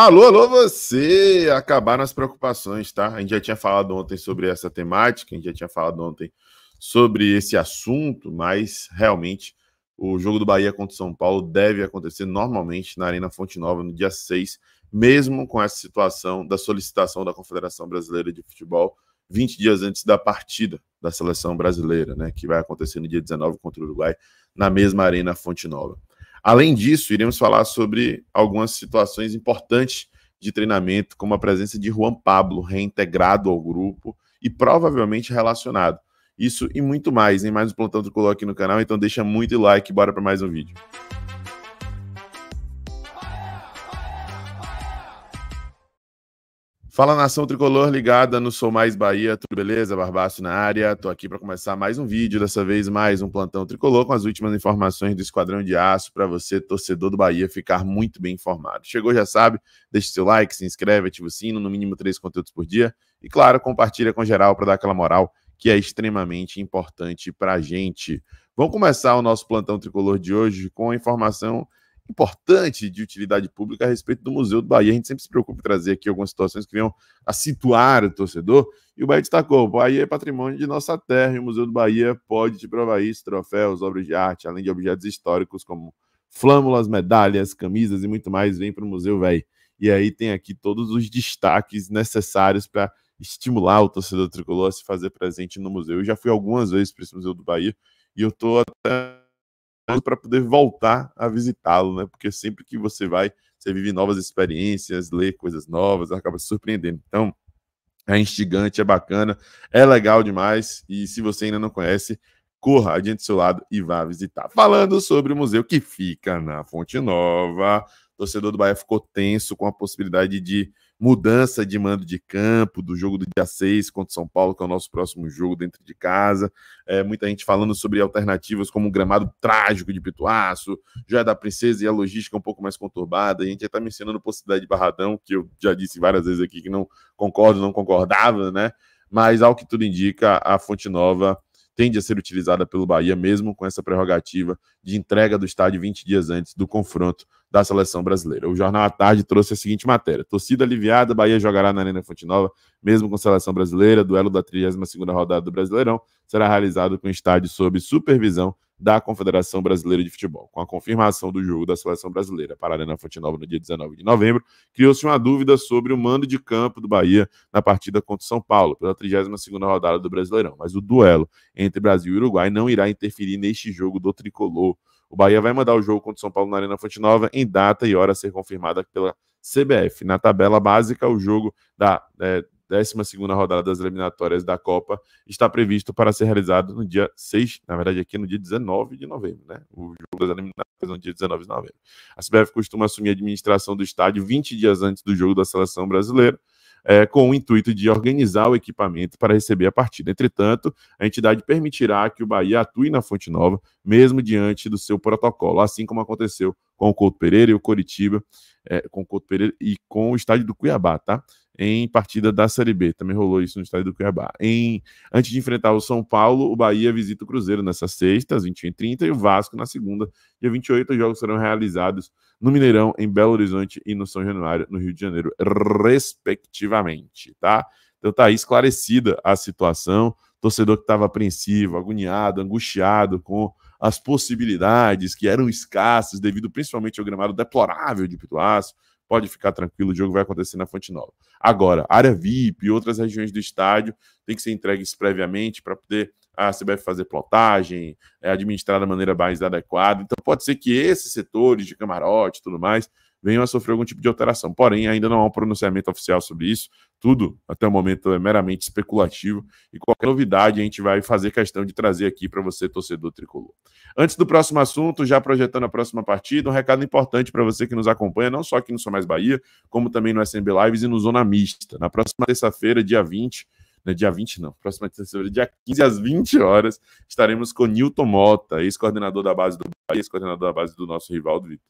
Alô, alô, você! Acabaram as preocupações, tá? A gente já tinha falado ontem sobre essa temática, a gente já tinha falado ontem sobre esse assunto, mas realmente o jogo do Bahia contra o São Paulo deve acontecer normalmente na Arena Fonte Nova no dia 6, mesmo com essa situação da solicitação da Confederação Brasileira de Futebol 20 dias antes da partida da seleção brasileira, né, que vai acontecer no dia 19 contra o Uruguai, na mesma Arena Fonte Nova. Além disso, iremos falar sobre algumas situações importantes de treinamento, como a presença de Juan Pablo reintegrado ao grupo e provavelmente relacionado. Isso e muito mais em mais um plantão do aqui no canal, então deixa muito like e bora para mais um vídeo. Fala nação tricolor ligada no Sou Mais Bahia, tudo beleza? Barbaço na área, tô aqui para começar mais um vídeo, dessa vez mais um plantão tricolor com as últimas informações do Esquadrão de Aço para você, torcedor do Bahia, ficar muito bem informado. Chegou, já sabe, deixa seu like, se inscreve, ativa o sino, no mínimo três conteúdos por dia e, claro, compartilha com geral para dar aquela moral que é extremamente importante para gente. Vamos começar o nosso plantão tricolor de hoje com a informação importante de utilidade pública a respeito do Museu do Bahia. A gente sempre se preocupa em trazer aqui algumas situações que venham a situar o torcedor. E o Bahia destacou: o Bahia é patrimônio de nossa terra e o Museu do Bahia pode te provar isso: troféus, obras de arte, além de objetos históricos como flâmulas, medalhas, camisas e muito mais. Vem para o Museu Velho. E aí tem aqui todos os destaques necessários para estimular o torcedor tricolor a se fazer presente no museu. Eu já fui algumas vezes para esse Museu do Bahia e eu estou até para poder voltar a visitá-lo, né? Porque sempre que você vai, você vive novas experiências, lê coisas novas, acaba se surpreendendo. Então, é instigante, é bacana, é legal demais. E se você ainda não conhece, corra, adiante do seu lado e vá visitar. Falando sobre o museu que fica na Fonte Nova, torcedor do Bahia ficou tenso com a possibilidade de mudança de mando de campo do jogo do dia 6 contra São Paulo, que é o nosso próximo jogo dentro de casa. É, muita gente falando sobre alternativas como o gramado trágico de Pituaço, Joia da Princesa e a logística um pouco mais conturbada. A gente já está mencionando a possibilidade de Barradão, que eu já disse várias vezes aqui que não concordo, não concordava, né? Mas ao que tudo indica, a Fonte Nova tende a ser utilizada pelo Bahia, mesmo com essa prerrogativa de entrega do estádio 20 dias antes do confronto da seleção brasileira. O Jornal à Tarde trouxe a seguinte matéria: torcida aliviada, Bahia jogará na Arena Fonte Nova, mesmo com a seleção brasileira. Duelo da 32 rodada do Brasileirão será realizado com estádio sob supervisão da Confederação Brasileira de Futebol. Com a confirmação do jogo da seleção brasileira para a Arena Fonte Nova no dia 19 de novembro, criou-se uma dúvida sobre o mando de campo do Bahia na partida contra o São Paulo, pela 32 rodada do Brasileirão. Mas o duelo entre Brasil e Uruguai não irá interferir neste jogo do tricolor. O Bahia vai mandar o jogo contra o São Paulo na Arena Fonte Nova em data e hora a ser confirmada pela CBF. Na tabela básica, o jogo da é, 12ª rodada das eliminatórias da Copa está previsto para ser realizado no dia 6, na verdade aqui no dia 19 de novembro, né? O jogo das eliminatórias é no dia 19 de novembro. A CBF costuma assumir a administração do estádio 20 dias antes do jogo da seleção brasileira é, com o intuito de organizar o equipamento para receber a partida. Entretanto, a entidade permitirá que o Bahia atue na Fonte Nova, mesmo diante do seu protocolo, assim como aconteceu com o Couto Pereira e o Coritiba, é, com o Couto Pereira e com o estádio do Cuiabá, tá? em partida da Série B. Também rolou isso no estádio do Cuiabá. Em, antes de enfrentar o São Paulo, o Bahia visita o Cruzeiro nessa sexta, às 21h30, e o Vasco na segunda, dia 28. Os jogos serão realizados no Mineirão, em Belo Horizonte e no São Januário, no Rio de Janeiro, respectivamente, tá? Então tá aí esclarecida a situação. Torcedor que estava apreensivo, agoniado, angustiado com as possibilidades que eram escassas devido principalmente ao gramado deplorável de Pituaço, pode ficar tranquilo, o jogo vai acontecer na Fonte Nova. Agora, área VIP e outras regiões do estádio tem que ser entregues previamente para poder a ah, CBF fazer plotagem, é, administrar da maneira mais adequada. Então, pode ser que esses setores de camarote e tudo mais venham a sofrer algum tipo de alteração. Porém, ainda não há um pronunciamento oficial sobre isso. Tudo até o momento é meramente especulativo e qualquer novidade a gente vai fazer questão de trazer aqui para você, torcedor tricolor. Antes do próximo assunto, já projetando a próxima partida, um recado importante para você que nos acompanha, não só aqui no Sou Mais Bahia, como também no SMB Lives e no Zona Mista. Na próxima terça-feira, dia 20, né, dia 20 não, próxima terça-feira, dia 15 às 20 horas, estaremos com Nilton Mota, ex-coordenador da base do Bahia, ex-coordenador da base do nosso rival, do Vitor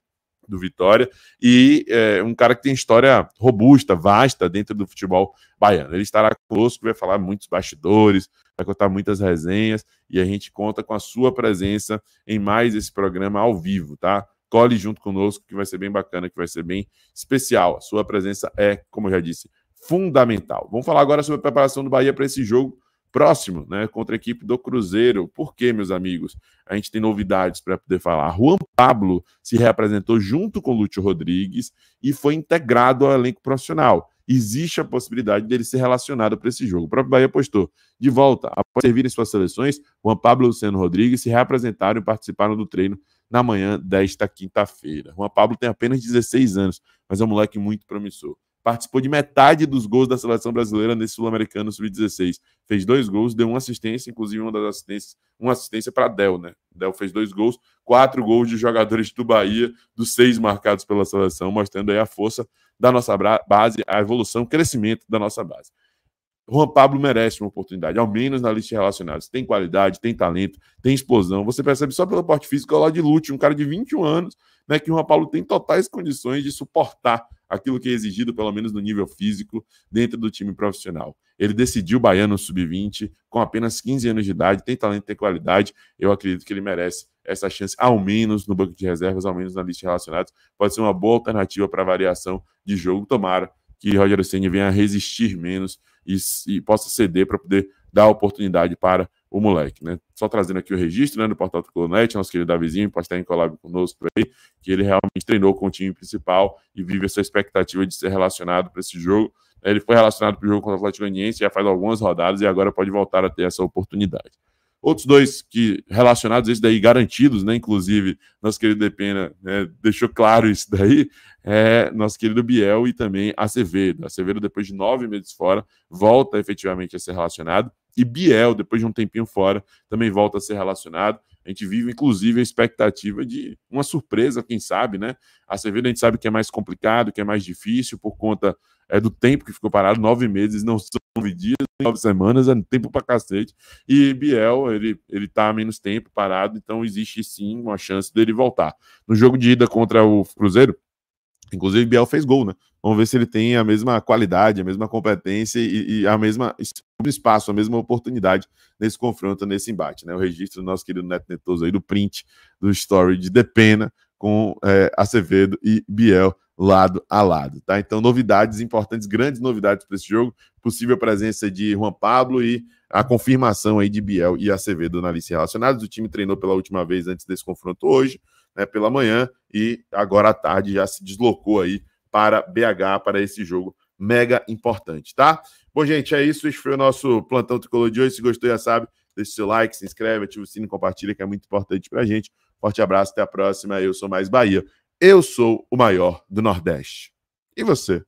do Vitória e é um cara que tem história robusta, vasta dentro do futebol baiano. Ele estará conosco, vai falar muitos bastidores, vai contar muitas resenhas e a gente conta com a sua presença em mais esse programa ao vivo, tá? Cole junto conosco, que vai ser bem bacana, que vai ser bem especial. A sua presença é, como eu já disse, fundamental. Vamos falar agora sobre a preparação do Bahia para esse jogo próximo, né, contra a equipe do Cruzeiro. Por quê, meus amigos? A gente tem novidades para poder falar. Juan Pablo se reapresentou junto com Lúcio Rodrigues e foi integrado ao elenco profissional. Existe a possibilidade dele ser relacionado para esse jogo. O próprio Bahia postou. De volta, após servirem suas seleções, Juan Pablo e Luciano Rodrigues se reapresentaram e participaram do treino na manhã desta quinta-feira. Juan Pablo tem apenas 16 anos, mas é um moleque muito promissor participou de metade dos gols da seleção brasileira nesse Sul-Americano Sub-16. Fez dois gols, deu uma assistência, inclusive uma das assistências, uma assistência para Del, né? Del fez dois gols, quatro gols de jogadores do Bahia, dos seis marcados pela seleção, mostrando aí a força da nossa base, a evolução, o crescimento da nossa base. Juan Pablo merece uma oportunidade, ao menos na lista de relacionados. Tem qualidade, tem talento, tem explosão. Você percebe só pelo porte físico é lá de Lute, um cara de 21 anos, né, que o Juan Pablo tem totais condições de suportar aquilo que é exigido, pelo menos no nível físico, dentro do time profissional. Ele decidiu o Baiano Sub-20 com apenas 15 anos de idade, tem talento, tem qualidade. Eu acredito que ele merece essa chance, ao menos no banco de reservas, ao menos na lista de relacionados. Pode ser uma boa alternativa para variação de jogo. Tomara que Rogério Senna venha a resistir menos e, e possa ceder para poder dar oportunidade para o moleque, né? Só trazendo aqui o registro, né, no portal do Clonete, nosso querido Davizinho pode estar em collab conosco por aí, que ele realmente treinou com o time principal e vive essa expectativa de ser relacionado para esse jogo. Ele foi relacionado para o jogo contra o Atlético Goianiense já faz algumas rodadas e agora pode voltar a ter essa oportunidade. Outros dois que relacionados, esses daí garantidos, né? Inclusive, nosso querido Depena né, deixou claro isso daí. É nosso querido Biel e também Acevedo. Acevedo, depois de nove meses fora, volta efetivamente a ser relacionado. E Biel, depois de um tempinho fora, também volta a ser relacionado. A gente vive, inclusive, a expectativa de uma surpresa, quem sabe, né? A Cerveira a gente sabe que é mais complicado, que é mais difícil por conta é, do tempo que ficou parado. Nove meses não são nove dias, nove semanas, é tempo pra cacete. E Biel, ele, ele tá há menos tempo parado, então existe sim uma chance dele voltar. No jogo de ida contra o Cruzeiro, Inclusive, Biel fez gol, né? Vamos ver se ele tem a mesma qualidade, a mesma competência e, e a mesma espaço, a mesma oportunidade nesse confronto, nesse embate. Né? O registro do nosso querido Neto Netoso aí do print do story de Depena com é, Acevedo e Biel lado a lado. Tá? Então, novidades importantes, grandes novidades para esse jogo. Possível presença de Juan Pablo e a confirmação aí de Biel e Acevedo na lista relacionados. O time treinou pela última vez antes desse confronto hoje, né, pela manhã, e agora à tarde já se deslocou aí para BH para esse jogo mega importante, tá? Bom, gente, é isso. Esse foi o nosso plantão tricolor de hoje. Se gostou, já sabe, deixa seu like, se inscreve, ativa o sino, compartilha, que é muito importante pra gente. Forte abraço, até a próxima. Eu sou mais Bahia. Eu sou o maior do Nordeste. E você?